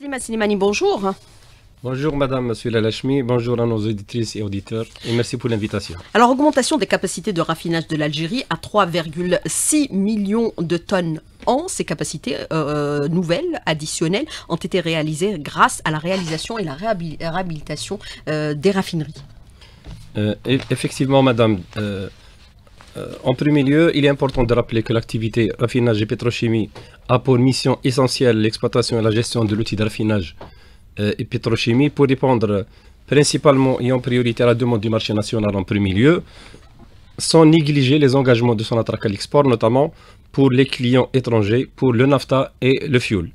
Monsieur bonjour. Bonjour Madame, Monsieur Lalachmi, bonjour à nos auditrices et auditeurs et merci pour l'invitation. Alors augmentation des capacités de raffinage de l'Algérie à 3,6 millions de tonnes en Ces capacités euh, euh, nouvelles, additionnelles, ont été réalisées grâce à la réalisation et la réhabilitation euh, des raffineries. E-, effectivement Madame, euh, en premier lieu, il est important de rappeler que l'activité raffinage et pétrochimie a pour mission essentielle l'exploitation et la gestion de l'outil de raffinage euh, et pétrochimie pour répondre principalement et en priorité à la demande du marché national en premier lieu, sans négliger les engagements de son attaque à l'export, notamment pour les clients étrangers, pour le NAFTA et le fuel.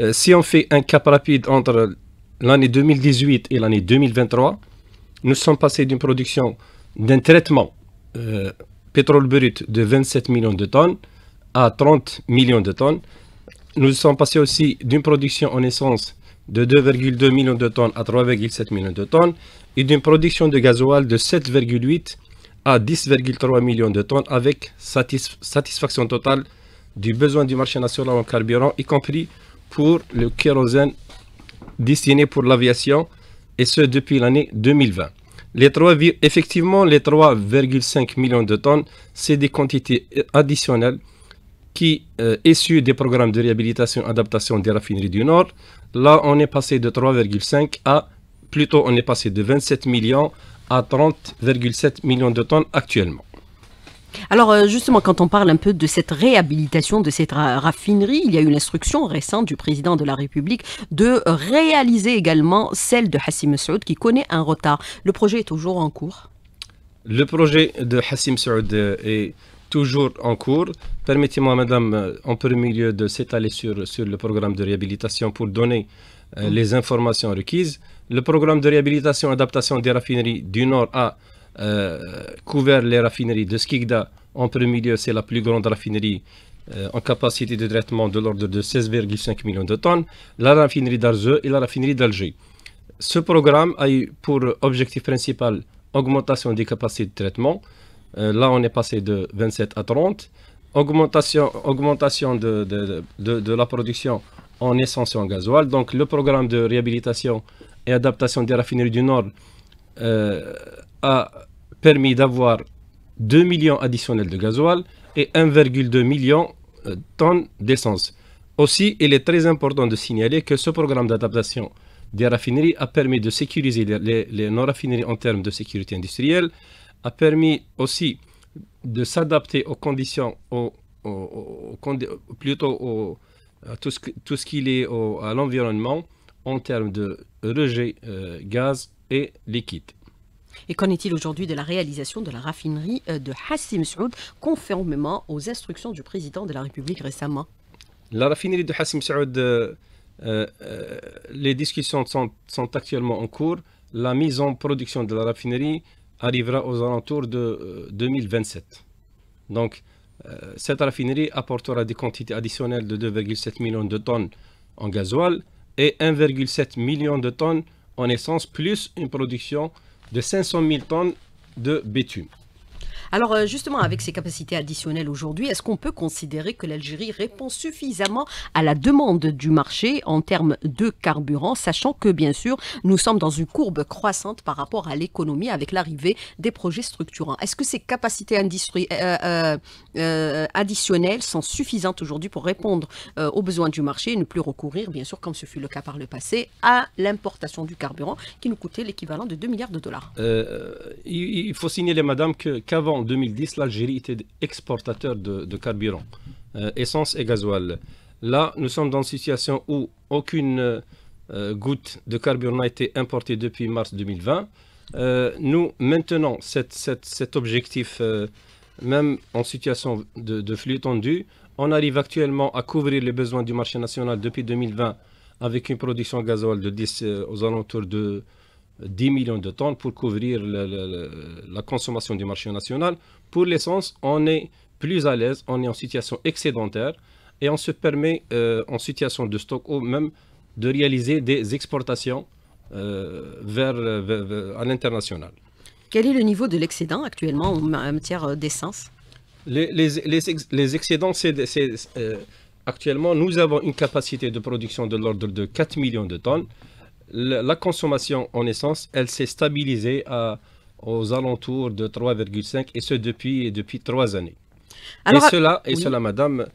Euh, si on fait un cap rapide entre l'année 2018 et l'année 2023, nous sommes passés d'une production d'un traitement pétrole brut de 27 millions de tonnes à 30 millions de tonnes. Nous sommes passés aussi d'une production en essence de 2,2 millions de tonnes à 3,7 millions de tonnes et d'une production de gasoil de 7,8 à 10,3 millions de tonnes avec satisfaction totale du besoin du marché national en carburant, y compris pour le kérosène destiné pour l'aviation, et ce depuis l'année 2020. Les effectivement, les 3,5 millions de tonnes, c'est des quantités euh, additionnelles qui euh, issues des programmes de réhabilitation adaptation des raffineries du Nord. Là, on est passé de 3,5 à, plutôt, on est passé de 27 millions à 30,7 millions de tonnes actuellement. Alors euh, justement, quand on parle un peu de cette réhabilitation de cette raffinerie, il y a eu l'instruction récente du président de la République de réaliser également celle de Hassim Saoud qui connaît un retard. Le projet est toujours en cours Le projet de Hassim Saoud est toujours en cours. Permettez-moi, madame, euh, en premier lieu, de s'étaler sur, sur le programme de réhabilitation pour donner euh, hum. les informations requises. Le programme de réhabilitation-adaptation des raffineries du Nord a euh, couvert les raffineries de Skigda. En premier lieu, c'est la plus grande raffinerie euh, en capacité de traitement de l'ordre de 16,5 millions de tonnes, la raffinerie d'Arzeu et la raffinerie d'Alger. Ce programme a eu pour objectif principal augmentation des capacités de traitement. Euh, là, on est passé de 27 à 30. Augmentation, augmentation de, de, la production en essence et en gasoil. Donc, le programme de réhabilitation et adaptation des raffineries du Nord a permis d'avoir 2 millions additionnels de gasoil et 1,2 million de tonnes d'essence. Aussi, il est très important de signaler que ce programme d'adaptation des raffineries a permis de sécuriser les, non-raffineries en termes de sécurité industrielle, a permis aussi de s'adapter aux conditions, plutôt à tout ce, qui est à l'environnement en termes de rejet euh, gaz et liquide. Et qu'en est-il aujourd'hui de la réalisation de la raffinerie euh, de Hassim Saoud, conformément aux instructions du président de la République récemment La raffinerie de Hassim Saoud, euh, euh, les discussions sont, actuellement en cours. La mise en production de la raffinerie arrivera aux alentours de 2027. Donc, cette raffinerie apportera des quantités additionnelles de 2,7 millions de tonnes en gasoil et 1,7 million de tonnes en essence, plus une production de 500 000 tonnes de bitume. Alors euh, justement, avec ces capacités additionnelles aujourd'hui, est-ce qu'on peut considérer que l'Algérie répond suffisamment à la demande du marché en termes de carburant, sachant que bien sûr, nous sommes dans une courbe croissante par rapport à l'économie avec l'arrivée des projets structurants. Est-ce que ces capacités euh, euh, additionnelles sont suffisantes aujourd'hui pour répondre aux besoins du marché et ne plus recourir, bien sûr, comme ce fut le cas par le passé, à l'importation du carburant qui nous coûtait l'équivalent de 2 milliards de dollars Il faut signaler, madame, qu'avant en 2010, l'Algérie était exportateur de, carburant, euh, essence et gasoil. Là, nous sommes dans une situation où aucune euh, goutte de carburant n'a été importée depuis mars 2020. Euh, nous maintenons cet objectif, même en situation de, de flux tendu. On arrive actuellement à couvrir les besoins du marché national depuis 2020 avec une production gasoil de 10 aux alentours de 10 millions de tonnes pour couvrir la consommation du marché national. Pour l'essence, on est plus à l'aise, on est en situation excédentaire et on se permet euh, en situation de stock ou même de réaliser des exportations euh, euh, vers, à l'international. Quel est le niveau de l'excédent actuellement en matière d'essence les, excédents, c'est, actuellement, nous avons une capacité de production de l'ordre de 4 millions de tonnes la, consommation en essence, elle s'est stabilisée à, aux alentours de 3,5 et ce depuis, depuis trois années. et cela, et cela madame,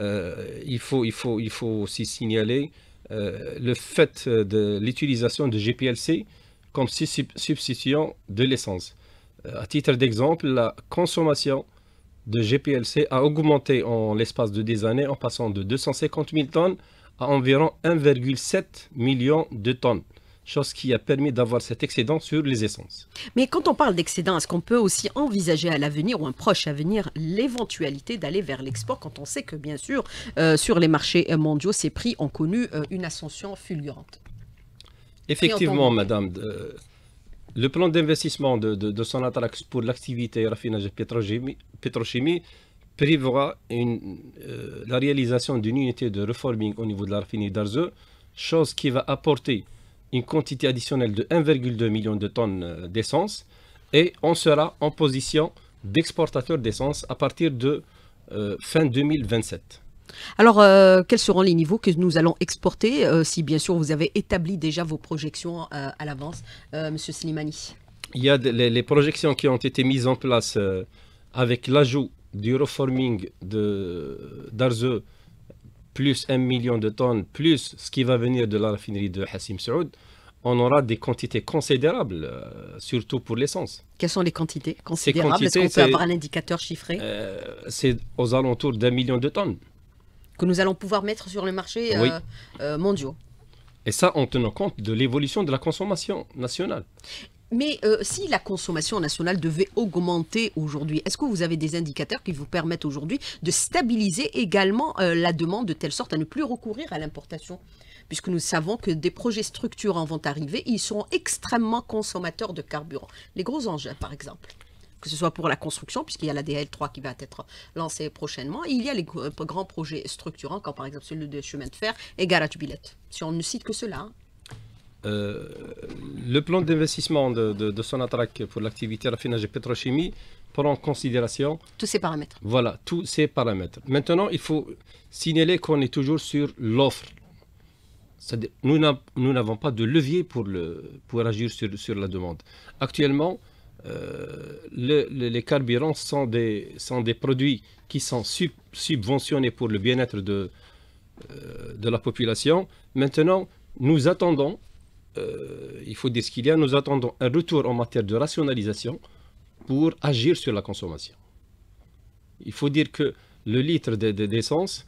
euh, il, faut, il, faut, il faut aussi signaler euh, le fait de l'utilisation de GPLC comme substituant de l'essence. Euh, à titre d'exemple, la consommation de GPLC a augmenté en l'espace de des années en passant de 250 000 tonnes à environ 1,7 million de tonnes chose qui a permis d'avoir cet excédent sur les essences. Mais quand on parle d'excédent, est-ce qu'on peut aussi envisager à l'avenir ou un proche avenir l'éventualité d'aller vers l'export quand on sait que bien sûr euh, sur les marchés mondiaux ces prix ont connu euh, une ascension fulgurante Effectivement, madame. Euh, le plan d'investissement de, de, pour l'activité raffinage pétrochimie, pétrochimie privera euh, la réalisation d'une unité de reforming au niveau de la raffinerie chose qui va apporter une quantité additionnelle de 1,2 million de tonnes euh, d'essence et on sera en position d'exportateur d'essence à partir de euh, fin 2027. Alors, quels seront les niveaux que nous allons exporter si, bien sûr, vous avez établi déjà vos projections à l'avance, Monsieur Slimani Il y a les, projections qui ont été mises en place avec l'ajout du reforming d'Arze plus un million de tonnes, plus ce qui va venir de la raffinerie de Hassim Saoud, on aura des quantités considérables, euh, surtout pour l'essence. Quelles sont les quantités considérables Est-ce qu'on peut avoir un indicateur chiffré euh, C'est aux alentours d'un million de tonnes. Que nous allons pouvoir mettre sur le marché euh, mondial. Et ça en tenant compte de l'évolution de la consommation nationale. Mais euh, si la consommation nationale devait augmenter aujourd'hui, est-ce que vous avez des indicateurs qui vous permettent aujourd'hui de stabiliser également euh, la demande de telle sorte à ne plus recourir à l'importation Puisque nous savons que des projets structurants vont arriver, ils seront extrêmement consommateurs de carburant. Les gros engins, par exemple que ce soit pour la construction, puisqu'il y a la DL3 qui va être lancée prochainement, il y a les grands projets structurants, comme par exemple celui des chemins de fer et garage billet. Si on ne cite que cela, hein. Euh, le plan d'investissement de, de, pour l'activité raffinage et pétrochimie prend en considération... Tous ces paramètres. Voilà, tous ces paramètres. Maintenant, il faut signaler qu'on est toujours sur l'offre. Nous n'avons pas de levier pour, le, pour agir sur, sur la demande. Actuellement, euh, les carburants sont des, des produits qui sont subventionnés pour le bien-être de, euh, de la population. Maintenant, nous attendons euh, il faut dire ce qu'il y a, nous attendons un retour en matière de rationalisation pour agir sur la consommation. Il faut dire que le litre d'essence,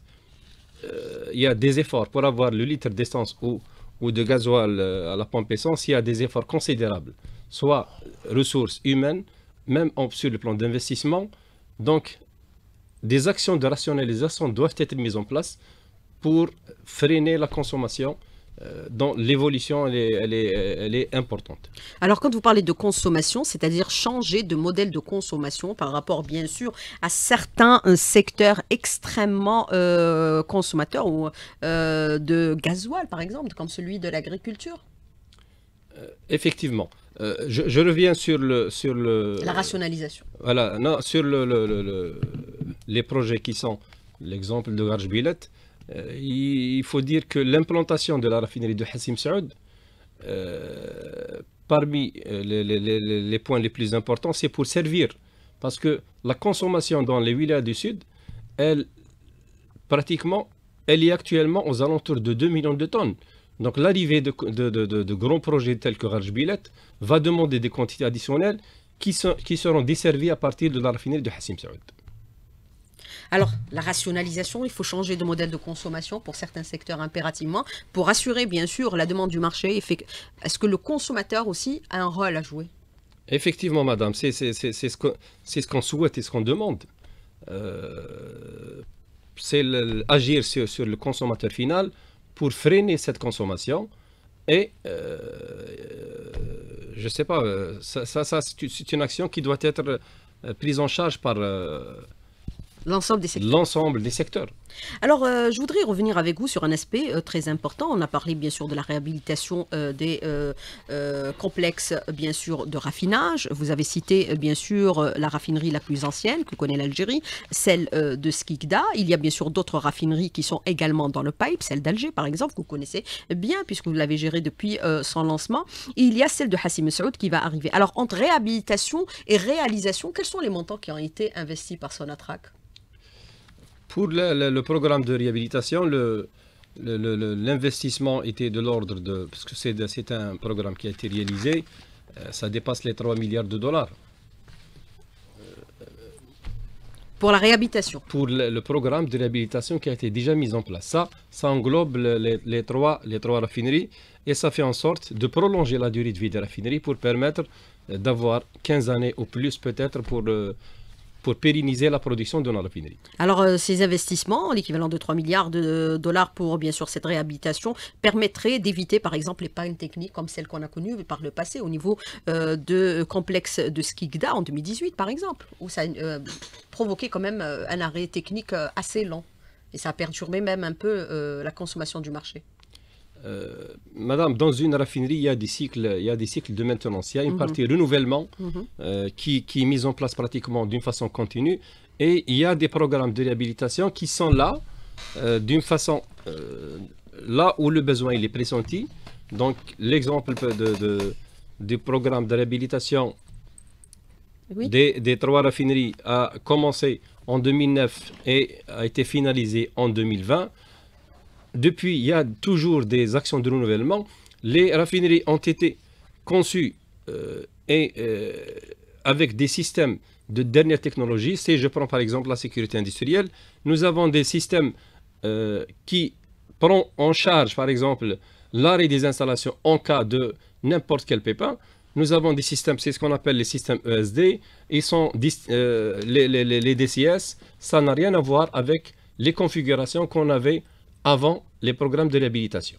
de, euh, il y a des efforts pour avoir le litre d'essence ou, ou de gasoil euh, à la pompe essence, il y a des efforts considérables, soit ressources humaines, même en, sur le plan d'investissement. Donc, des actions de rationalisation doivent être mises en place pour freiner la consommation euh, dans l'évolution, elle, elle, est, importante. Alors quand vous parlez de consommation, c'est-à-dire changer de modèle de consommation par rapport bien sûr à certains euh, secteurs extrêmement euh, consommateurs ou, de gasoil par exemple, comme celui de l'agriculture Effectivement. je, reviens sur le, sur le... La rationalisation. Voilà, non, sur le, les projets qui sont l'exemple de Garge Billet. Euh, il faut dire que l'implantation de la raffinerie de Hassim Saoud, euh, parmi euh, les, points les plus importants, c'est pour servir. Parce que la consommation dans les villas du Sud, elle, pratiquement, elle est actuellement aux alentours de 2 millions de tonnes. Donc l'arrivée de, grands projets tels que Rajbilet va demander des quantités additionnelles qui, sont, qui seront desservies à partir de la raffinerie de Hassim Saoud. Alors, la rationalisation, il faut changer de modèle de consommation pour certains secteurs impérativement, pour assurer bien sûr la demande du marché. Est-ce que le consommateur aussi a un rôle à jouer Effectivement, madame, c'est ce qu'on ce souhaite et ce qu'on demande. Euh, c'est agir sur, le consommateur final pour freiner cette consommation. Et euh, je ne sais pas, euh, ça, ça, c'est une action qui doit être prise en charge par... L'ensemble des secteurs. Alors, euh, je voudrais revenir avec vous sur un aspect euh, très important. On a parlé bien sûr de la réhabilitation euh, des complexes, bien sûr, de raffinage. Vous avez cité bien sûr la raffinerie la plus ancienne que connaît l'Algérie, celle de Skikda. Il y a bien sûr d'autres raffineries qui sont également dans le pipe, celle d'Alger par exemple, que vous connaissez bien puisque vous l'avez gérée depuis son lancement. il y a celle de Hassim Saoud qui va arriver. Alors, entre réhabilitation et réalisation, quels sont les montants qui ont été investis par Sonatrach pour le, programme de réhabilitation, l'investissement était de l'ordre de, parce que c'est un programme qui a été réalisé, euh, ça dépasse les 3 milliards de dollars. Pour la réhabilitation Pour le, programme de réhabilitation qui a été déjà mis en place. Ça, ça englobe les, trois, les trois raffineries et ça fait en sorte de prolonger la durée de vie des raffineries pour permettre euh, d'avoir 15 années ou plus peut-être pour, euh, pour pérenniser la production de nos Alors, euh, ces investissements, l'équivalent de 3 milliards de euh, dollars pour, bien sûr, cette réhabilitation, permettraient d'éviter, par exemple, les pannes techniques comme celles qu'on a connues par le passé au niveau euh, de complexe de Skikda en 2018, par exemple, où ça provoquait quand même un arrêt technique assez lent. Et ça a perturbé même un peu la consommation du marché. Euh, madame, dans une raffinerie, il y a des cycles, il y a des cycles de maintenance. Il y a une mhm. partie renouvellement mhm. euh, qui, est mise en place pratiquement d'une façon continue. Et il y a des programmes de réhabilitation qui sont là euh, d'une façon, là où le besoin est pressenti. Donc l'exemple de, du programme de réhabilitation des, trois raffineries a commencé en 2009 et a été finalisé en 2020 depuis, il y a toujours des actions de renouvellement. Les raffineries ont été conçues euh, et, euh, avec des systèmes de dernière technologie. Si je prends par exemple la sécurité industrielle, nous avons des systèmes euh, qui prennent en charge, par exemple, l'arrêt des installations en cas de n'importe quel pépin. Nous avons des systèmes, c'est ce qu'on appelle les systèmes ESD. Ils sont les, les DCS. Ça n'a rien à voir avec les configurations qu'on avait avant les programmes de réhabilitation.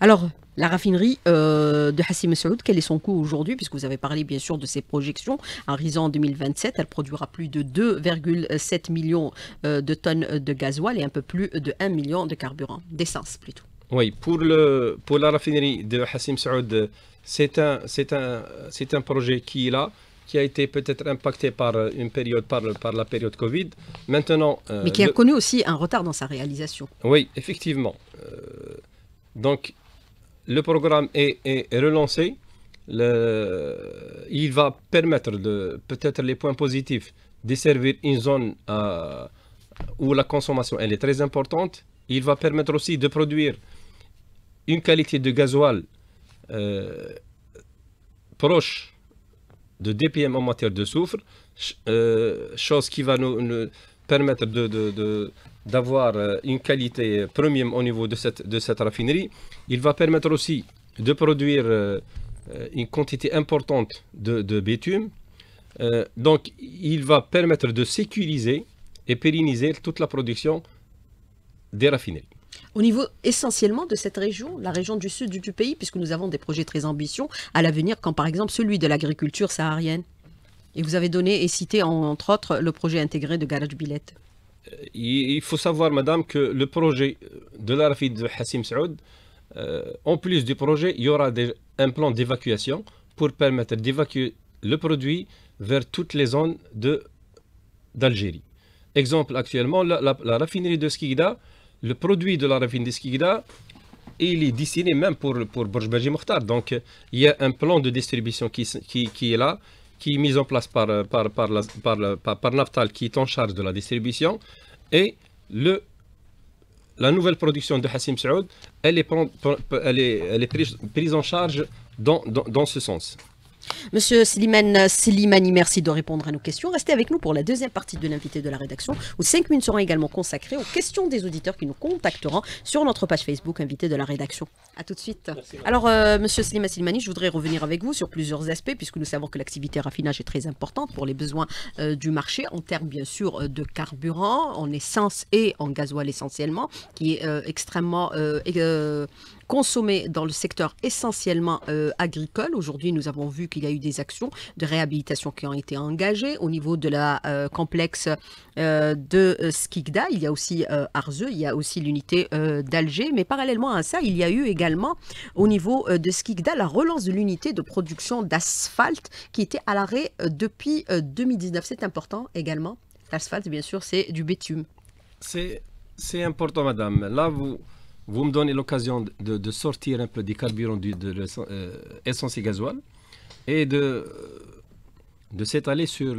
Alors, la raffinerie euh, de Hassim Saoud, quel est son coût aujourd'hui Puisque vous avez parlé bien sûr de ses projections. en en 2027, elle produira plus de 2,7 millions euh, de tonnes de gasoil et un peu plus de 1 million de carburant, d'essence plutôt. Oui, pour, le, pour la raffinerie de Hassim Saoud, c'est un, un, un projet qui est là qui a été peut-être impacté par euh, une période par, la période Covid. Maintenant, euh, mais qui a connu aussi un retard dans sa réalisation. Oui, effectivement. Euh, donc, le programme est, relancé. il va permettre de peut-être les points positifs de servir une zone où la consommation elle est très importante. Il va permettre aussi de produire une qualité de gasoil proche de DPM en matière de soufre, euh, chose qui va nous, permettre d'avoir de, de, euh, une qualité premium au niveau de cette, de cette raffinerie. Il va permettre aussi de produire euh, une quantité importante de, bitume. donc, il va permettre de sécuriser et pérenniser toute la production des raffineries. Au niveau essentiellement de cette région, la région du sud du pays, puisque nous avons des projets très ambitieux à l'avenir, comme par exemple celui de l'agriculture saharienne. Et vous avez donné et cité entre autres le projet intégré de Garage Billet. Euh, il faut savoir, madame, que le projet euh, de raffine de Hassim Saoud, euh, en plus du projet, il y aura un plan d'évacuation pour permettre d'évacuer le produit vers toutes les zones d'Algérie. Exemple, actuellement, la, la raffinerie de Skigda le produit de la ravine d'Eskigda, il est dessiné même pour, pour Burj Mokhtar. Donc, il y a un plan de distribution qui, qui, est là, qui est mis en place par, par, par, par, Naftal, qui est en charge de la distribution. Et le, la nouvelle production de Hassim Saoud, elle est, elle est, prise, prise, en charge dans, dans, dans ce sens. Monsieur Slimane Slimani, merci de répondre à nos questions. Restez avec nous pour la deuxième partie de l'invité de la rédaction, où 5 minutes seront également consacrées aux questions des auditeurs qui nous contacteront sur notre page Facebook Invité de la rédaction. À tout de suite. Alors, euh, Monsieur Slimane Slimani, je voudrais revenir avec vous sur plusieurs aspects, puisque nous savons que l'activité raffinage est très importante pour les besoins euh, du marché, en termes bien sûr euh, de carburant, en essence et en gasoil essentiellement, qui est extrêmement consommé dans le secteur essentiellement agricole. Aujourd'hui, nous avons vu qu'il y a a eu des actions de réhabilitation qui ont été engagées. Au niveau de la euh, complexe euh, de euh, Skikda, il y a aussi Arzeux, il y a aussi l'unité d'Alger. Mais parallèlement à ça, il y a eu également au niveau de Skikda la relance de l'unité de production d'asphalte qui était à l'arrêt depuis 2019. C'est important également. L'asphalte, bien sûr, c'est du bitume. C'est important, madame. Là, vous, me donnez l'occasion de, sortir un peu des carburants du, de et gasoil et de, s'étaler sur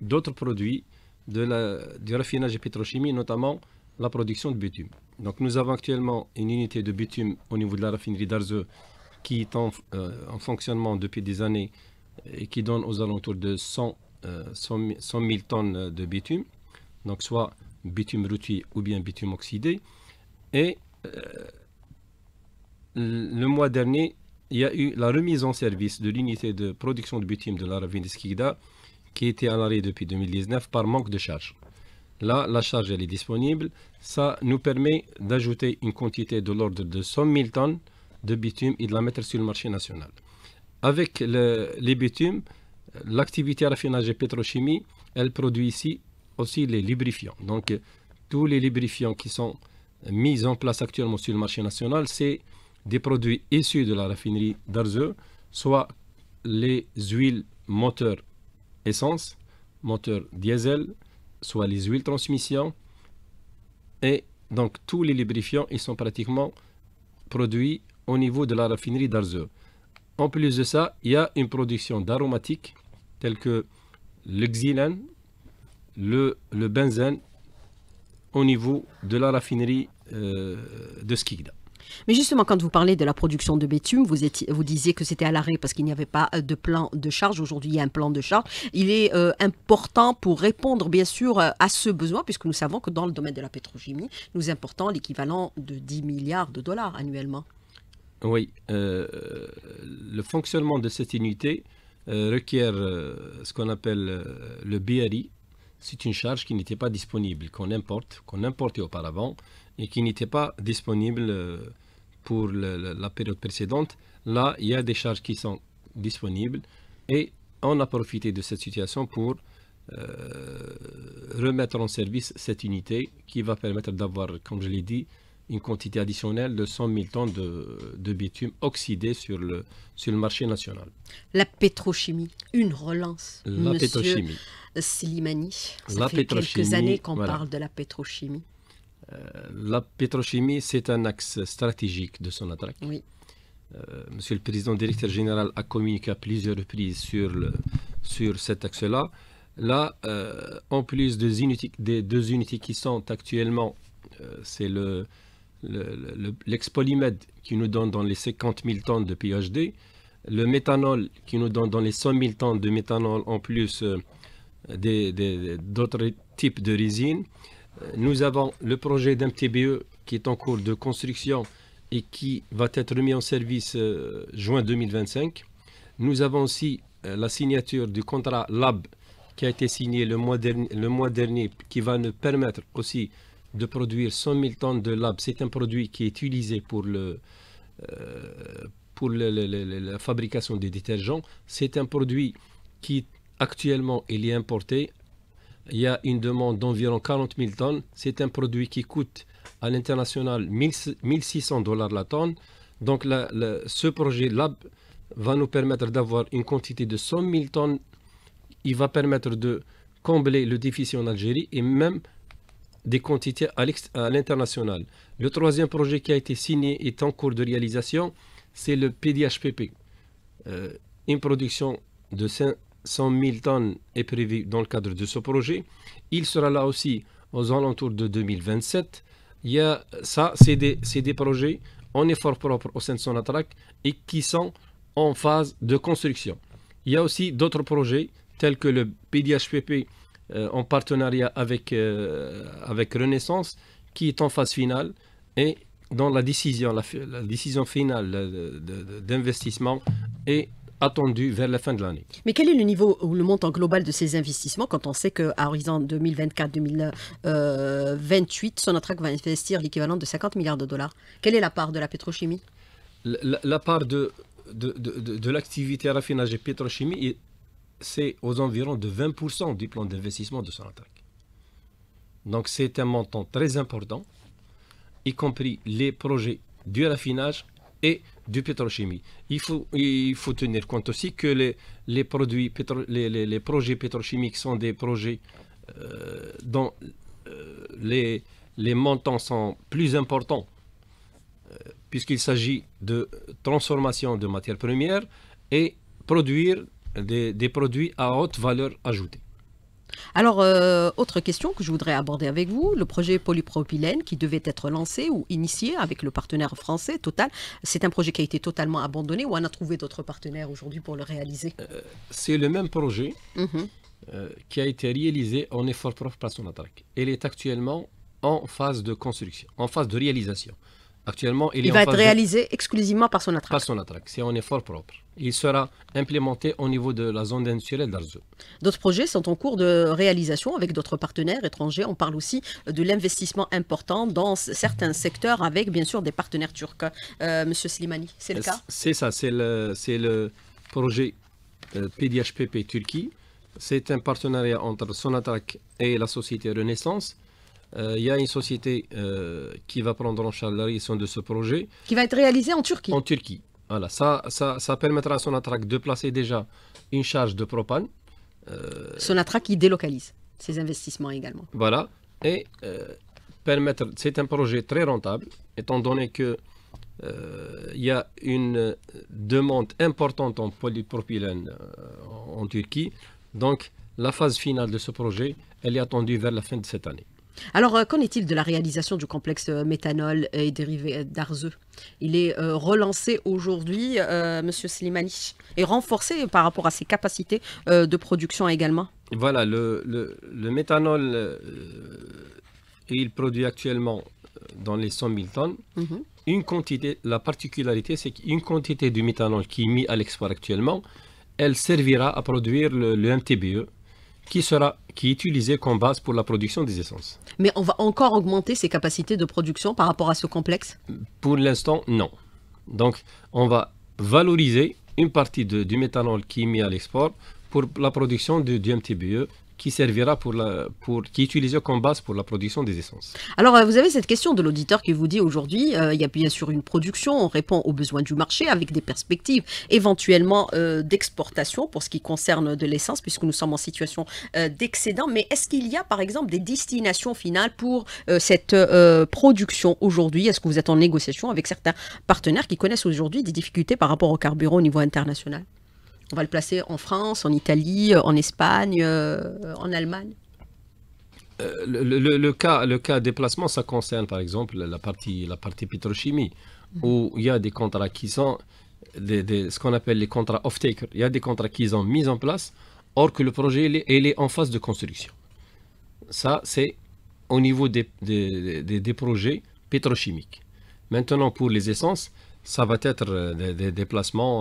d'autres produits de la, du raffinage et pétrochimie, notamment la production de bitume. Donc nous avons actuellement une unité de bitume au niveau de la raffinerie d'Arzeux qui est en, euh, fonctionnement depuis des années et qui donne aux alentours de 100, 000 euh, tonnes de bitume, donc soit bitume routier ou bien bitume oxydé. Et euh, le mois dernier, il y a eu la remise en service de l'unité de production de bitume de la ravine Skigda, qui était à l'arrêt depuis 2019 par manque de charge. Là, la charge elle est disponible. Ça nous permet d'ajouter une quantité de l'ordre de 100 000 tonnes de bitume et de la mettre sur le marché national. Avec les bitumes, l'activité raffinage et pétrochimie, elle produit ici aussi les lubrifiants. Donc, tous les lubrifiants qui sont mis en place actuellement sur le marché national, c'est des produits issus de la raffinerie d'Arzeux, soit les huiles moteur essence, moteur diesel, soit les huiles transmission. Et donc tous les lubrifiants, ils sont pratiquement produits au niveau de la raffinerie d'Arzeux. En plus de ça, il y a une production d'aromatiques tels que le xylène, le, le, benzène au niveau de la raffinerie euh, de Skikda. Mais justement, quand vous parlez de la production de bitume, vous, disiez que c'était à l'arrêt parce qu'il n'y avait pas euh, de plan de charge. Aujourd'hui, il y a un plan de charge. Il est euh, important pour répondre, bien sûr, euh, à ce besoin, puisque nous savons que dans le domaine de la pétrochimie, nous importons l'équivalent de 10 milliards de dollars annuellement. Oui, le fonctionnement de cette unité requiert ce qu'on appelle le BRI. C'est une charge qui n'était pas disponible, qu'on importe, qu'on importait auparavant et qui n'étaient pas disponible euh, pour la, période précédente. Là, il y a des charges qui sont disponibles et on a profité de cette situation pour euh, remettre en service cette unité qui va permettre d'avoir, comme je l'ai dit, une quantité additionnelle de 100 000 tonnes de, bitume oxydé sur le, sur le marché national. La pétrochimie, une relance. La Monsieur pétrochimie. Slimani, ça fait quelques années qu'on parle de la pétrochimie. Euh, la pétrochimie, c'est un axe stratégique de son attaque. Euh, monsieur le Président directeur général a communiqué à plusieurs reprises sur, le, sur cet axe-là. Là, euh, en plus des, des, deux unités qui sont actuellement, c'est le, qui nous donne dans les 50 000 tonnes de PhD, le méthanol qui nous donne dans les 100 000 tonnes de méthanol en plus d'autres types de résine. Nous avons le projet d'un e qui est en cours de construction et qui va être mis en service euh, juin 2025. Nous avons aussi euh, la signature du contrat LAB qui a été signé le mois, dernier, qui va nous permettre aussi de produire 100 000 tonnes de LAB. C'est un produit qui est utilisé pour, le, euh, pour la fabrication des détergents. C'est un produit qui actuellement il est importé il y a une demande d'environ 40 000 tonnes. C'est un produit qui coûte à l'international 1 600 dollars la tonne. Donc ce projet LAB va nous permettre d'avoir une quantité de 100 000 tonnes. Il va permettre de combler le déficit en Algérie et même des quantités à l'international. Le troisième projet qui a été signé est en cours de réalisation, c'est le PDHPP. Euh, une production de 5 100 000 tonnes est prévu dans le cadre de ce projet. Il sera là aussi aux alentours de 2027. Il y a, ça, c'est des, projets en effort propre au sein de son attaque et qui sont en phase de construction. Il y a aussi d'autres projets tels que le PDHPP euh, en partenariat euh, avec, Renaissance qui est en phase finale et dont la décision, la décision finale d'investissement est attendu vers la fin de l'année. Mais quel est le niveau ou le montant global de ces investissements quand on sait qu'à horizon 2024-2028, euh, Sonatrach va investir l'équivalent de 50 milliards de dollars Quelle est la part de la pétrochimie la, part de, de, de, l'activité raffinage et pétrochimie, c'est aux environs de 20% du plan d'investissement de Sonatrach. Donc c'est un montant très important, y compris les projets du raffinage et du pétrochimie. Il faut, il faut tenir compte aussi que les, les produits les, projets pétrochimiques sont des projets euh, dont euh, les, les montants sont plus importants euh, puisqu'il s'agit de transformation de matières premières et produire des produits à haute valeur ajoutée. Alors, euh, autre question que je voudrais aborder avec vous, le projet polypropylène qui devait être lancé ou initié avec le partenaire français Total, c'est un projet qui a été totalement abandonné ou on a trouvé d'autres partenaires aujourd'hui pour le réaliser euh, C'est le même projet mhm. euh, qui a été réalisé en effort propre par son attaque. Il est actuellement en phase de construction, en phase de réalisation. Actuellement, il, va être réalisé exclusivement par son Par son c'est un effort propre. Il sera implémenté au niveau de la zone industrielle d'Arzou. D'autres projets sont en cours de réalisation avec d'autres partenaires étrangers. On parle aussi de l'investissement important dans certains secteurs avec bien sûr des partenaires turcs. Euh, Monsieur Slimani, c'est le cas C'est ça, c'est le, le, projet PDHPP euh, Turquie. C'est un partenariat entre Sonatrac et la société Renaissance il euh, y a une société euh, qui va prendre en charge la réalisation de ce projet. Qui va être réalisé en Turquie. En Turquie. Voilà, ça, ça, permettra à Sonatrach de placer déjà une charge de propane. Euh, qui délocalise ses investissements également. Voilà, et euh, permettre. C'est un projet très rentable, étant donné que il y a une demande importante en polypropylène en Turquie. Donc, la phase finale de ce projet, elle est attendue vers la fin de cette année. Alors, euh, qu'en est-il de la réalisation du complexe euh, méthanol euh, et dérivé d'arzeux Il est relancé aujourd'hui, Monsieur Slimani, et renforcé par rapport à ses capacités de production également Voilà, le, méthanol, il produit actuellement dans les 100 000 tonnes. Mhm. Une quantité, la particularité, c'est qu'une quantité du méthanol qui est mis à l'export actuellement, elle servira à produire le, le MTBE, qui sera qui est utilisé comme base pour la production des essences. Mais on va encore augmenter ses capacités de production par rapport à ce complexe Pour l'instant, non. Donc, on va valoriser une partie du méthanol qui est mis à l'export pour la production du, du MTBE qui servira pour la, pour, qui comme base pour la production des essences. Alors, euh, vous avez cette question de l'auditeur qui vous dit aujourd'hui, euh, il y a bien sûr une production, on répond aux besoins du marché avec des perspectives éventuellement euh, d'exportation pour ce qui concerne de l'essence, puisque nous sommes en situation d'excédent. Mais est-ce qu'il y a, par exemple, des destinations finales pour cette production aujourd'hui Est-ce que vous êtes en négociation avec certains partenaires qui connaissent aujourd'hui des difficultés par rapport au carburant au niveau international on va le placer en France, en Italie, en Espagne, euh, en Allemagne. Euh, le, cas, le déplacement, ça concerne par exemple la partie, pétrochimie, mhm. où il y a des contrats qui sont ce qu'on appelle les contrats off-taker. Il y a des contrats qui sont mis en place, or que le projet est, en phase de construction. Ça, c'est au niveau des, projets pétrochimiques. Maintenant, pour les essences, ça va être euh, des, déplacements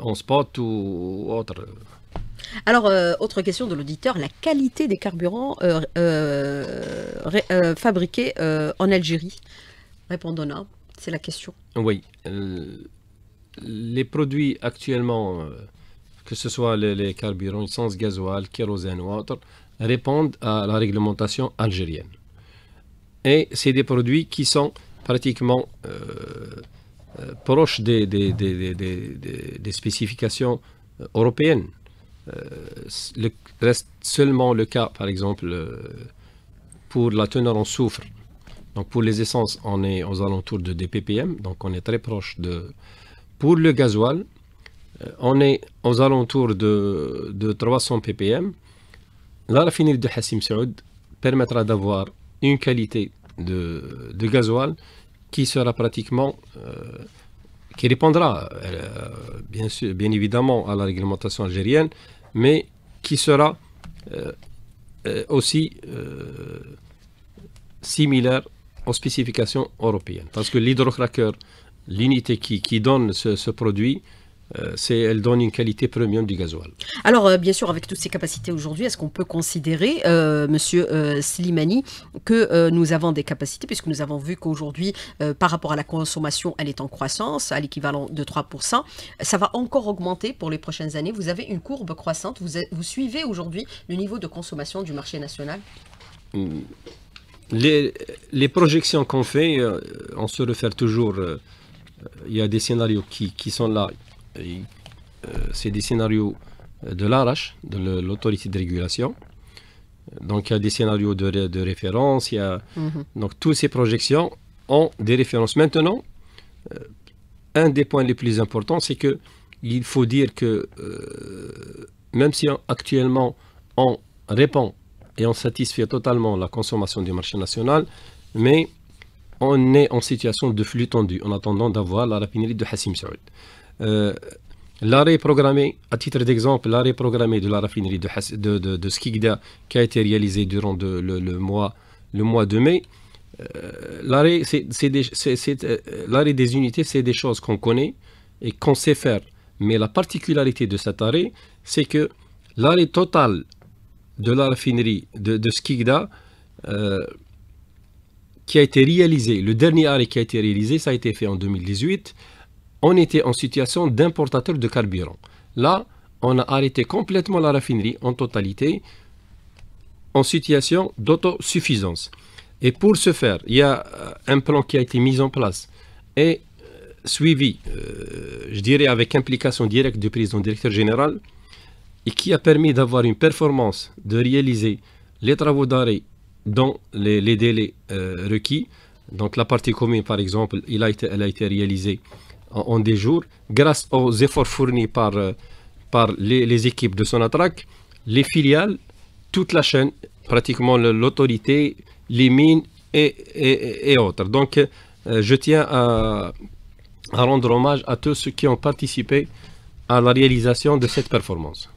en euh, spot ou autre. Alors, euh, autre question de l'auditeur, la qualité des carburants euh, fabriqués en Algérie Répondons-là, c'est la question. Oui. les produits actuellement, que ce soit les, carburants, essence, gasoil, kérosène ou autre, répondent à la réglementation algérienne. Et c'est des produits qui sont pratiquement euh, proche des, des, spécifications euh, européennes. Euh, le, reste seulement le cas, par exemple, pour la teneur en soufre. Donc pour les essences, on est aux alentours de ppm, donc on est très proche de... Pour le gasoil, on est aux alentours de, de 300 ppm. La raffinerie de Hassim Saoud permettra d'avoir une qualité de, de gasoil qui sera pratiquement, euh, qui répondra euh, bien, sûr, bien évidemment à la réglementation algérienne, mais qui sera euh, aussi similaire aux spécifications européennes. Parce que l'hydrocracker, l'unité qui, donne ce produit, euh, elle donne une qualité premium du gasoil. Alors, euh, bien sûr, avec toutes ces capacités aujourd'hui, est-ce qu'on peut considérer, M. Euh, monsieur Slimani, que nous avons des capacités, puisque nous avons vu qu'aujourd'hui, par rapport à la consommation, elle est en croissance, à l'équivalent de 3%. Ça va encore augmenter pour les prochaines années. Vous avez une courbe croissante. Vous, vous suivez aujourd'hui le niveau de consommation du marché national hmm. Les, les projections qu'on fait, on se réfère toujours. il y a des scénarios qui, qui sont là euh, c'est des scénarios euh, de l'ARACH, de l'autorité de régulation. Donc il y a des scénarios de, référence, mhm. donc toutes ces projections ont des références. Maintenant, euh, un des points les plus importants, c'est que il faut dire que même si on, actuellement on répond et on satisfait totalement la consommation du marché national, mais on est en situation de flux tendu en attendant d'avoir la rapinerie de Hassim Saoud. Euh, l'arrêt programmé, à titre d'exemple, l'arrêt programmé de la raffinerie de, Skigda qui a été réalisé durant le, mois, le mois de mai, euh, euh, l'arrêt des, unités, c'est des choses qu'on connaît et qu'on sait faire. Mais la particularité de cet arrêt, c'est que l'arrêt total de la raffinerie de, Skigda qui a été réalisé, le dernier arrêt qui a été réalisé, ça a été fait en 2018 on était en situation d'importateur de carburant. Là, on a arrêté complètement la raffinerie en totalité, en situation d'autosuffisance. Et pour ce faire, il y a euh, un plan qui a été mis en place et euh, suivi, euh, je dirais avec implication directe du président directeur général, et qui a permis d'avoir une performance, de réaliser les travaux d'arrêt dans les, délais requis. Donc la partie commune, par exemple, elle a été réalisée en, des jours, grâce aux efforts fournis par, euh, par les, équipes de Sonatrac, les filiales, toute la chaîne, pratiquement l'autorité, les mines et, et, autres. Donc, euh, je tiens à rendre hommage à tous ceux qui ont participé à la réalisation de cette performance.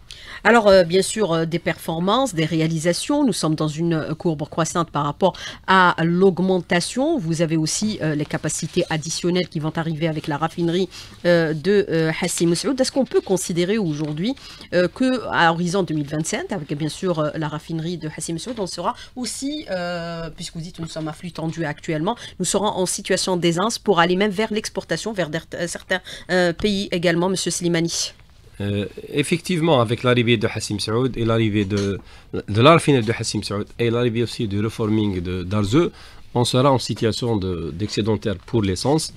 Alors, euh, bien sûr, euh, des performances, des réalisations. Nous sommes dans une euh, courbe croissante par rapport à l'augmentation. Vous avez aussi les capacités additionnelles qui vont arriver avec la raffinerie de Hassim Saoud. Est-ce qu'on peut considérer aujourd'hui que à horizon 2027, avec bien sûr la raffinerie de Hassim Saoud, on sera aussi, puisque vous dites que nous sommes à flux tendu actuellement, nous serons en situation d'aisance pour aller même vers l'exportation, vers certains pays également, Monsieur Slimani euh, effectivement, avec l'arrivée de Hassim Saoud et l'arrivée de, de de Hassim Saoud et l'arrivée aussi du reforming d'Arzeu, on sera en situation d'excédentaire pour l'essence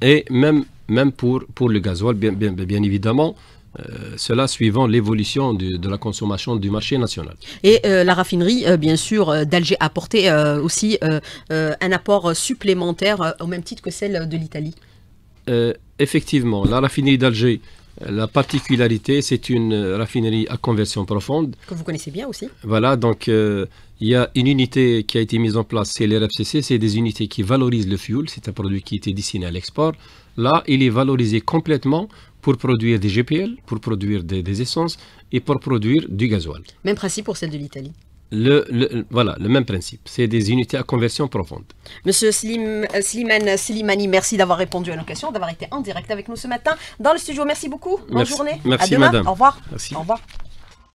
et même, même pour, pour le gasoil, bien, bien, évidemment. Euh, cela suivant l'évolution de la consommation du marché national. Et euh, la raffinerie, bien sûr, d'Alger a apporté aussi un apport supplémentaire au même titre que celle de l'Italie Effectivement, la raffinerie d'Alger la particularité, c'est une raffinerie à conversion profonde. Que vous connaissez bien aussi. Voilà, donc euh, il y a une unité qui a été mise en place, c'est l'RFCC, c'est des unités qui valorisent le fuel, c'est un produit qui était destiné à l'export. Là, il est valorisé complètement pour produire des GPL, pour produire des, des essences et pour produire du gasoil. Même principe pour celle de l'Italie. Le, voilà, le même principe. C'est des unités à conversion profonde. Monsieur Slim, euh, Slimane Slimani, merci d'avoir répondu à nos questions, d'avoir été en direct avec nous ce matin dans le studio. Merci beaucoup. Bonne journée. Merci, madame. Au revoir. Merci. Au revoir.